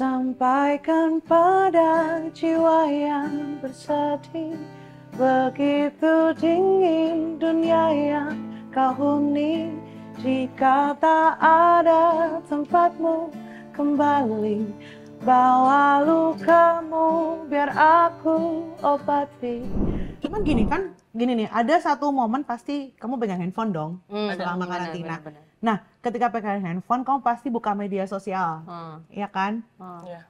sampaikan pada jiwa yang bersedih Begitu dingin dunia yang kau huni Jika tak ada tempatmu kembali Bawa lukamu biar aku obati Cuman gini kan, gini nih, ada satu momen pasti kamu pegang handphone dong hmm, selama karantina. Nah, ketika pegang handphone, kamu pasti buka media sosial, hmm. ya kan? Hmm. Iya.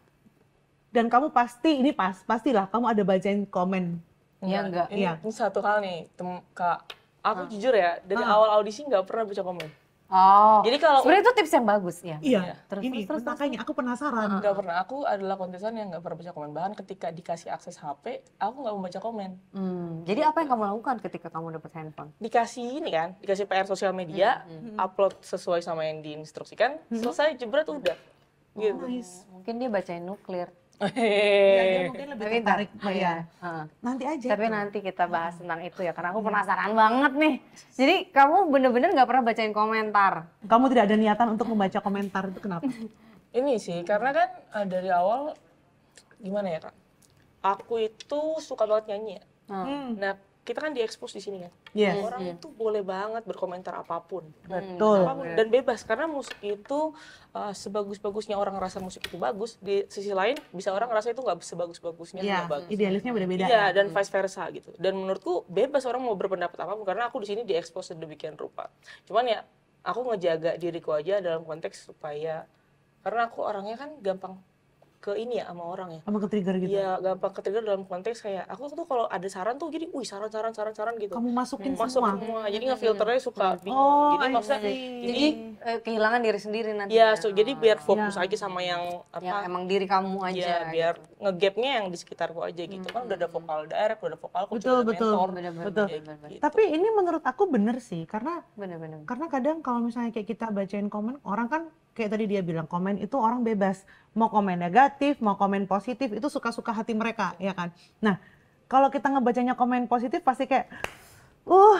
Dan kamu pasti ini pas pastilah kamu ada bacain komen. Iya nah, enggak? Iya. ya. ini satu hal nih, tem, kak. Aku hmm. jujur ya, dari hmm. awal audisi nggak pernah baca komen. Oh. Jadi kalau sebenarnya itu tips yang bagus ya. Iya. iya. Terus, ini terus, terus, makanya aku penasaran. Enggak pernah. Aku adalah kontesan yang enggak pernah baca komen. Bahkan ketika dikasih akses HP, aku enggak membaca komen. Hmm. Jadi apa yang kamu lakukan ketika kamu dapat handphone? Dikasih ini kan, dikasih PR sosial media, hmm, hmm. upload sesuai sama yang diinstruksikan, hmm. selesai jebret udah. Oh, gitu. nice. Mungkin dia bacain nuklir. Ya, dia mungkin lebih tertarik ya. nanti aja. Tapi tuh. nanti kita bahas ah. tentang itu ya, karena aku iya. penasaran banget nih. Jadi kamu bener-bener gak pernah bacain komentar. Kamu tidak ada niatan untuk membaca komentar itu kenapa? Ini sih, karena kan ah, dari awal gimana ya kak? Aku itu suka banget nyanyi. Ya. Hmm. Nah kita kan diekspos di sini kan. Yes. Orang iya. itu boleh banget berkomentar apapun. Betul. Apapun. Dan bebas karena musik itu uh, sebagus-bagusnya orang rasa musik itu bagus, di sisi lain bisa orang rasa itu nggak sebagus-bagusnya yeah. bagus. Idealisnya beda-beda. Iya, dan iya. vice versa gitu. Dan menurutku bebas orang mau berpendapat apapun karena aku di sini diekspos sedemikian rupa. Cuman ya aku ngejaga diriku aja dalam konteks supaya karena aku orangnya kan gampang ke ini ya sama orang ya. Sama ke trigger gitu. Iya, ya? gampang ke trigger dalam konteks kayak aku tuh kalau ada saran tuh jadi wih saran saran saran saran gitu. Kamu masukin hmm. Masuk semua. Jadi ngefilternya filternya suka bingung. Oh, jadi maksudnya jadi eh, kehilangan diri sendiri nanti. Iya, ya. so, jadi biar iya. fokus ya. aja sama yang apa ya, emang diri kamu iya, aja. Iya, biar gitu. ngegapnya yang di sekitar gua aja gitu. Hmm. Kan udah ada hmm. vokal direct, udah ada vokal betul, betul betul. mentor. Bener, bener, betul. Gitu. Tapi ini menurut aku bener sih karena bener, bener. karena kadang kalau misalnya kayak kita bacain komen orang kan kayak tadi dia bilang komen itu orang bebas mau komen negatif mau komen positif itu suka-suka hati mereka ya kan nah kalau kita ngebacanya komen positif pasti kayak uh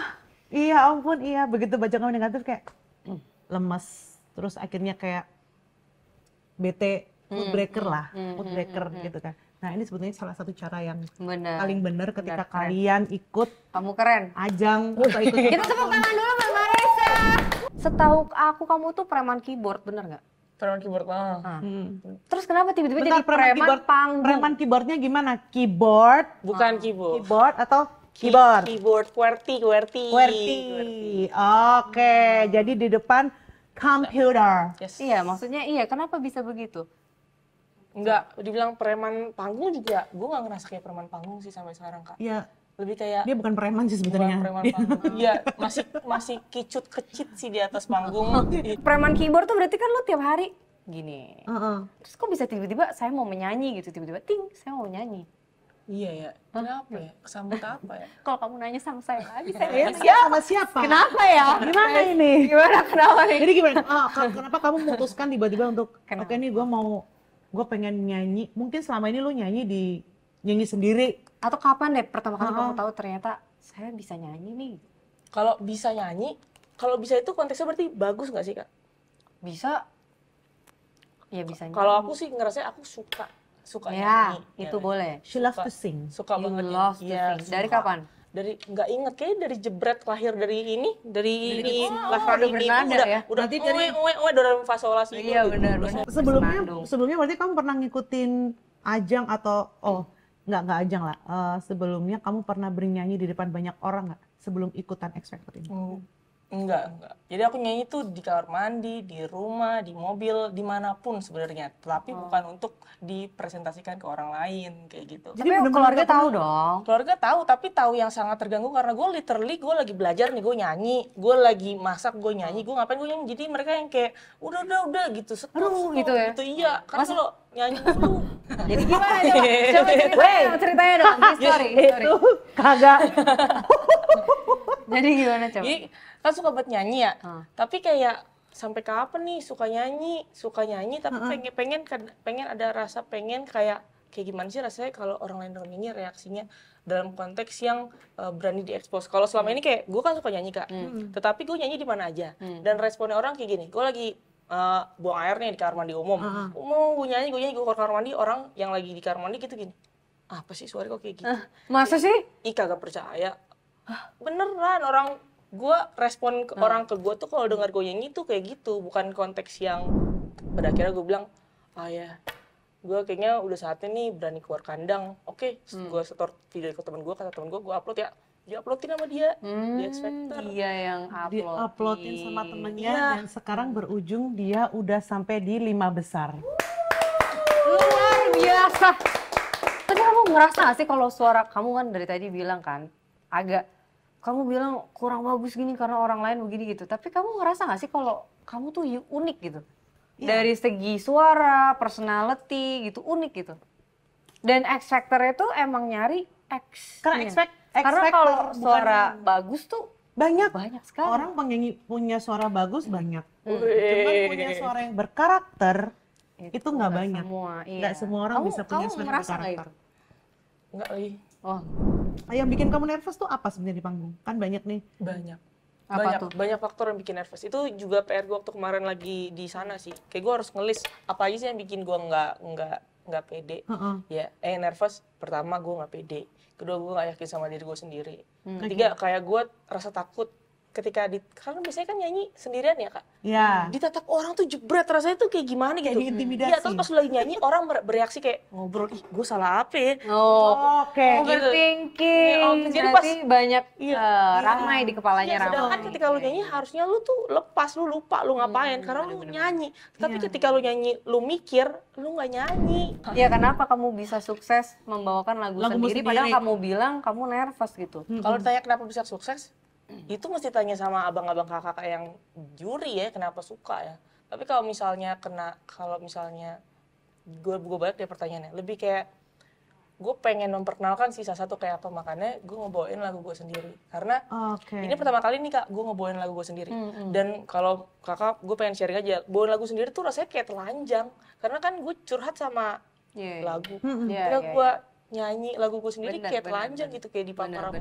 iya ampun iya begitu baca komen negatif kayak hmm, lemes terus akhirnya kayak bete hmm, mood breaker hmm, lah mood breaker gitu kan Nah ini sebetulnya salah satu cara yang bener. paling benar ketika bener, kalian ikut kamu keren ajang atau ikut kita tepuk tangan dulu Setahu aku kamu tuh preman keyboard, bener nggak? Preman keyboard lah. Oh. Hmm. Terus kenapa tiba-tiba jadi preman, preman panggung? Preman keyboardnya gimana? Keyboard? Bukan ah. keyboard. Keyboard atau keyboard? Keyboard, QWERTY, QWERTY. QWERTY. Oke, okay. hmm. jadi di depan komputer. Yes. Iya, maksudnya iya. Kenapa bisa begitu? Enggak, dibilang preman panggung juga, gue gak ngerasa kayak preman panggung sih sampai sekarang kak. Iya, lebih kayak dia bukan preman sih sebenarnya iya. iya masih masih kicut kecit sih di atas panggung oh, iya. preman keyboard tuh berarti kan lo tiap hari gini uh -uh. terus kok bisa tiba-tiba saya mau menyanyi gitu tiba-tiba ting saya mau nyanyi Iya ya, kenapa ya? Kesambut apa ya? Kalau kamu nanya sama saya lagi, saya ya, siapa? sama siapa? Kenapa ya? Gimana ini? Gimana kenapa nih? Jadi gimana? Oh, kenapa kamu memutuskan tiba-tiba untuk oke okay, nih gue mau gue pengen nyanyi. Mungkin selama ini lo nyanyi di nyanyi sendiri atau kapan deh pertama kali uh-huh. kamu ah. tahu ternyata saya bisa nyanyi nih kalau bisa nyanyi kalau bisa itu konteksnya berarti bagus nggak sih kak bisa ya bisa kalau aku sih ngerasa aku suka suka ya, nyanyi ya, itu ya. boleh she love to sing suka you banget love to ya, sing dari kapan dari nggak inget kayak dari jebret lahir dari ini dari, dari ini oh, oh, udah ini udah ya? udah nanti dari uwe uwe dorong fasola sih iya benar sebelumnya sebelumnya berarti kamu pernah ngikutin ajang atau oh nggak nggak ajang lah. Uh, sebelumnya kamu pernah bernyanyi di depan banyak orang nggak sebelum ikutan X Factor ini? Oh Enggak, enggak. Jadi aku nyanyi itu di kamar mandi, di rumah, di mobil, dimanapun sebenarnya. Tapi oh. bukan untuk dipresentasikan ke orang lain kayak gitu. Jadi tapi keluarga tahu dong. Keluarga tahu, tapi tahu yang sangat terganggu karena gue literally gue lagi belajar nih, gue nyanyi, gue lagi masak, gue nyanyi, oh. gue ngapain gue nyanyi. Jadi mereka yang kayak udah udah udah gitu, stop, Aduh, gitu ya. Itu iya, karena Mas... lo nyanyi dulu. Jadi gimana coba? Coba ceritanya, dong, ceritanya dong, story, story. Kagak. Jadi gimana coba? Jadi, kan suka buat nyanyi ya. Hmm. Tapi kayak sampai kapan nih suka nyanyi, suka nyanyi tapi hmm. pengen pengen kan, pengen ada rasa pengen kayak kayak gimana sih rasanya kalau orang lain dengan nyanyi reaksinya dalam konteks yang uh, berani diekspos. Kalau selama hmm. ini kayak gue kan suka nyanyi kak, hmm. tetapi gue nyanyi di mana aja hmm. dan responnya orang kayak gini. Gue lagi uh, buang air nih di kamar mandi umum. Uh -huh. Mau gue nyanyi, gue nyanyi, gue ke kamar mandi, orang yang lagi di kamar mandi gitu gini. Apa sih suara kok kayak gini? Gitu? Ah, masa sih? Ih gak percaya beneran orang gue respon ke hmm. orang ke gue tuh kalau dengar gue nyanyi tuh kayak gitu bukan konteks yang pada akhirnya gue bilang ah ya gue kayaknya udah saatnya nih berani keluar kandang oke okay, hmm. gue setor video ke teman gue kata teman gue gue upload ya dia uploadin sama dia hmm, dia iya dia yang upload uploadin sama temennya ya. dan sekarang berujung dia udah sampai di lima besar luar biasa tapi kamu ngerasa gak sih kalau suara kamu kan dari tadi bilang kan agak kamu bilang kurang bagus gini karena orang lain begini gitu. Tapi kamu ngerasa gak sih kalau kamu tuh unik gitu? Yeah. Dari segi suara, personality gitu, unik gitu. Dan X factor itu emang nyari X. Karena iya. X Factor karena kalau suara bukan... bagus tuh banyak banyak sekali. Orang penyanyi punya suara bagus banyak. Hmm. Cuman punya suara yang berkarakter itu nggak banyak. Semua, iya. Gak semua orang kamu, bisa punya kamu suara berkarakter. Enggak, Oh. Ah, yang bikin kamu nervous tuh apa sebenarnya di panggung? Kan banyak nih. Banyak. Apa banyak, tuh? banyak faktor yang bikin nervous. Itu juga PR gue waktu kemarin lagi di sana sih. Kayak gue harus ngelis apa aja sih yang bikin gue nggak nggak nggak pede. Uh-uh. Ya, eh nervous. Pertama gue nggak pede. Kedua gue nggak yakin sama diri gue sendiri. Hmm. Ketiga okay. kayak gue rasa takut ketika di karena biasanya kan nyanyi sendirian ya kak ya ditatap orang tuh jebret rasanya tuh kayak gimana gitu intimidasi ya terus pas lagi nyanyi orang bereaksi kayak ngobrol ih gue salah apa ya oh, oke okay. Oh, overthinking gitu. Ya, jadi pas banyak iya, uh, ramai di kepalanya ya, ramai kan ketika lu nyanyi harusnya lu tuh lepas lu lupa lu ngapain hmm, karena bener, lu nyanyi tapi iya. ketika lu nyanyi lu mikir lu nggak nyanyi ya kenapa kamu bisa sukses membawakan lagu, lagu sendiri, sendiri padahal kamu bilang kamu nervous gitu hmm. kalau ditanya kenapa bisa sukses itu mesti tanya sama abang-abang kakak yang juri ya kenapa suka ya tapi kalau misalnya kena kalau misalnya gue gue banyak deh pertanyaannya lebih kayak gue pengen memperkenalkan sisa satu kayak apa makanya gue ngebawain lagu gue sendiri karena okay. ini pertama kali nih kak gue ngebawain lagu gue sendiri mm -hmm. dan kalau kakak gue pengen sharing aja bawain lagu sendiri tuh rasanya kayak telanjang karena kan gue curhat sama yeah. Iya. lagu yeah, yeah, gue yeah. nyanyi lagu gue sendiri bener, kayak bener, telanjang bener. gitu kayak di paparan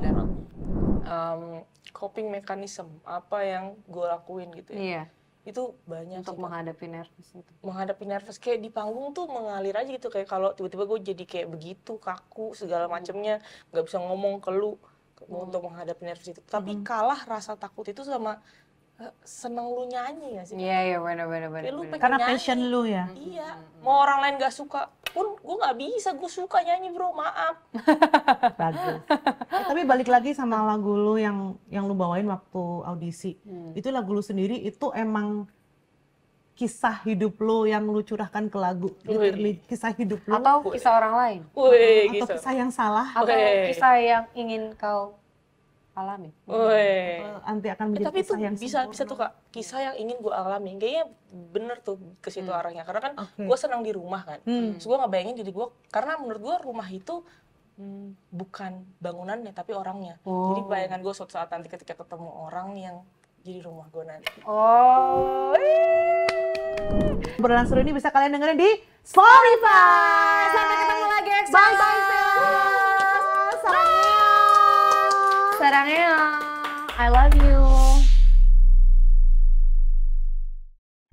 um, coping mechanism apa yang gue lakuin gitu ya iya. itu banyak untuk sih, menghadapi kan. nervous itu. menghadapi nervous kayak di panggung tuh mengalir aja gitu kayak kalau tiba-tiba gue jadi kayak begitu kaku segala hmm. macemnya nggak bisa ngomong ke lu hmm. untuk menghadapi nervous itu tapi hmm. kalah rasa takut itu sama eh, seneng lu nyanyi gak sih? Iya, iya, benar benar Karena nyanyi. passion lu ya? Iya. Hmm, hmm, Mau orang lain gak suka, pun gue nggak bisa gue suka nyanyi bro maaf bagus eh, tapi balik lagi sama lagu lu yang yang lu bawain waktu audisi hmm. itu lagu lu sendiri itu emang kisah hidup lu yang lu curahkan ke lagu literally kisah hidup lu atau kisah orang lain Wih, atau gitu. kisah yang salah atau kisah yang ingin kau alami. Woi. Nanti akan eh, menjadi eh, tapi kisah itu yang bisa sempurna. bisa tuh kak kisah yang ingin gue alami. Kayaknya bener tuh ke situ hmm. arahnya. Karena kan okay. gue senang di rumah kan. Hmm. gue gue bayangin jadi gue karena menurut gue rumah itu hmm, bukan bangunannya tapi orangnya. Oh. Jadi bayangan gue suatu saat nanti ketika ketemu orang yang jadi rumah gue nanti. Oh. Berlangsung ini bisa kalian dengerin di Spotify. Sampai ketemu lagi. Bye bye. bye. I love you.